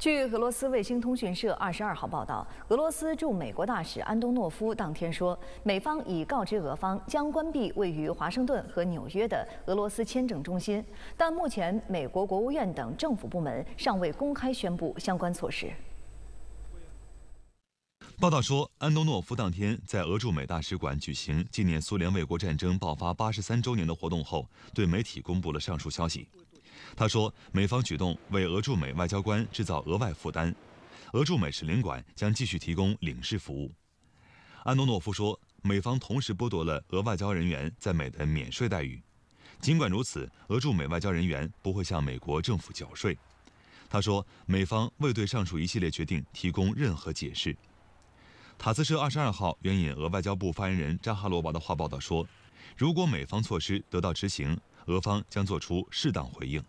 据俄罗斯卫星通讯社二十二号报道，俄罗斯驻美国大使安东诺夫当天说，美方已告知俄方将关闭位于华盛顿和纽约的俄罗斯签证中心，但目前美国国务院等政府部门尚未公开宣布相关措施。报道说，安东诺夫当天在俄驻美大使馆举行纪念苏联卫国战争爆发八十三周年的活动后，对媒体公布了上述消息。他说，美方举动为俄驻美外交官制造额外负担，俄驻美使领馆将继续提供领事服务。安东诺夫说，美方同时剥夺了俄外交人员在美的免税待遇。尽管如此，俄驻美外交人员不会向美国政府缴税。他说，美方未对上述一系列决定提供任何解释。塔斯社二十二号援引俄外交部发言人扎哈罗娃的话报道说，如果美方措施得到执行，俄方将做出适当回应。